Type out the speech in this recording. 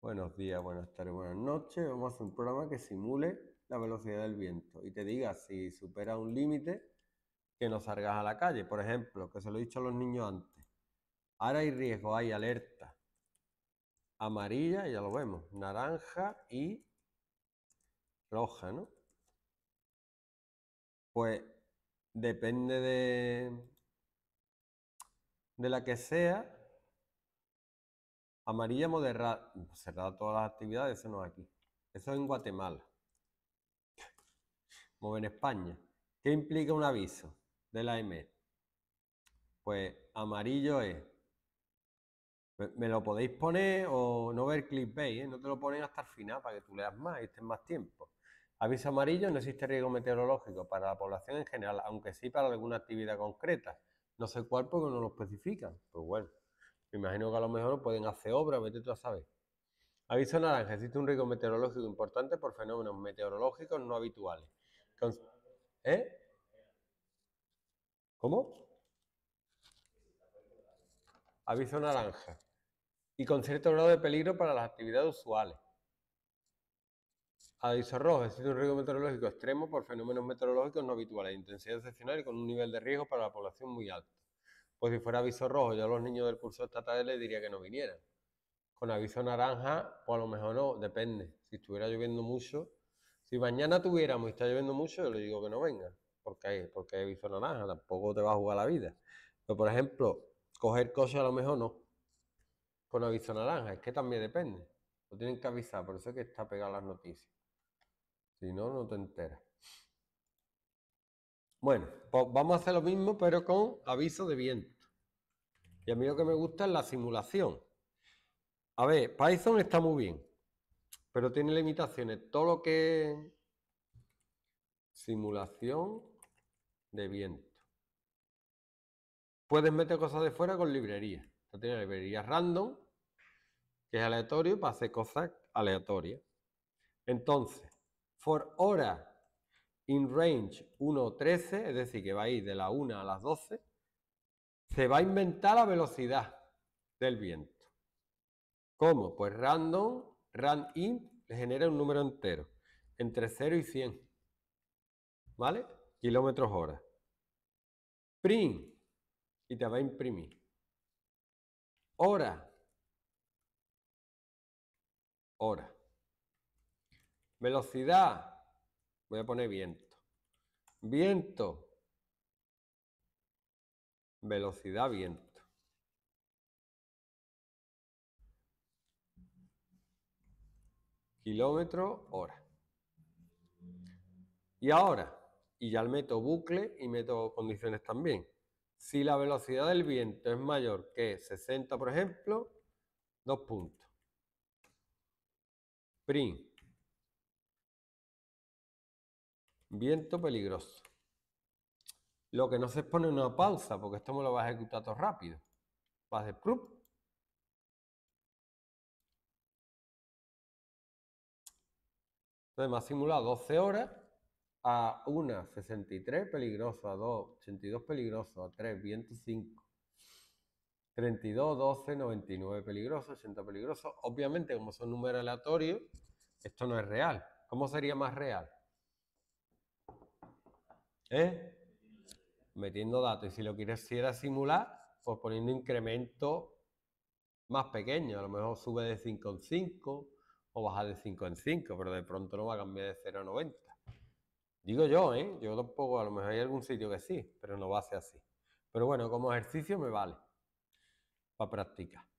Buenos días, buenas tardes, buenas noches. Vamos a hacer un programa que simule la velocidad del viento y te diga si supera un límite que no salgas a la calle. Por ejemplo, que se lo he dicho a los niños antes. Ahora hay riesgo, hay alerta. Amarilla, ya lo vemos. Naranja y roja, ¿no? Pues depende de, de la que sea, Amarilla moderada. cerrada todas las actividades, eso no es aquí. Eso es en Guatemala. Como en España. ¿Qué implica un aviso de la EME? Pues amarillo es. Me, lo podéis poner o no ver clickbait, eh? no te lo ponéis hasta el final para que tú leas más y estés más tiempo. Aviso amarillo, no existe riesgo meteorológico para la población en general, aunque sí para alguna actividad concreta. No sé cuál porque no lo especifican. Pues bueno. Me imagino que a lo mejor no pueden hacer obra, vete tú a saber. Aviso naranja, existe un riesgo meteorológico importante por fenómenos meteorológicos no habituales. ¿Eh? ¿Cómo? Aviso naranja. Y con cierto grado de peligro para las actividades usuales. Aviso rojo, existe un riesgo meteorológico extremo por fenómenos meteorológicos no habituales, intensidad excepcional y con un nivel de riesgo para la población muy alto. Pues si fuera aviso rojo, yo a los niños del curso esta tarde les diría que no vinieran. Con aviso naranja, pues a lo mejor no, depende. Si estuviera lloviendo mucho, si mañana tuviéramos y está lloviendo mucho, yo le digo que no venga, porque hay, porque aviso naranja, tampoco te va a jugar la vida. Pero por ejemplo, coger cosas a lo mejor no. Con aviso naranja, es que también depende. Lo tienen que avisar, por eso es que está pegada las noticias. Si no, no te enteras. Bueno, pues vamos a hacer lo mismo, pero con aviso de viento. Y a mí lo que me gusta es la simulación. A ver, Python está muy bien, pero tiene limitaciones. Todo lo que es simulación de viento. Puedes meter cosas de fuera con librería, tiene librería random, que es aleatorio, para hacer cosas aleatorias. Entonces, for hora in range 1.13, es decir, que va a ir de la 1 a las 12, se va a inventar la velocidad del viento. ¿Cómo? Pues random, run in, le genera un número entero, entre 0 y 100, ¿vale? Kilómetros hora. Print, y te va a imprimir. Hora, hora. Velocidad, Voy a poner viento. Viento. Velocidad viento. Kilómetro hora. Y ahora, y ya le meto bucle y meto condiciones también. Si la velocidad del viento es mayor que 60, por ejemplo, dos puntos. Print. Viento peligroso. Lo que no se pone una pausa, porque esto me lo va a ejecutar todo rápido. Paz de club. Entonces me ha simulado 12 horas a 1, 63 peligroso, a 2, 82 peligroso, a 3, 25, 32, 12, 99 peligroso, 80 peligroso. Obviamente, como son números aleatorios, esto no es real. ¿Cómo sería más real? ¿Eh? Metiendo datos. Y si lo quisiera simular, pues poniendo incremento más pequeño. A lo mejor sube de 5 en 5 o baja de 5 en 5, pero de pronto no va a cambiar de 0 a 90. Digo yo, ¿eh? Yo tampoco, a lo mejor hay algún sitio que sí, pero no va a ser así. Pero bueno, como ejercicio me vale para practicar.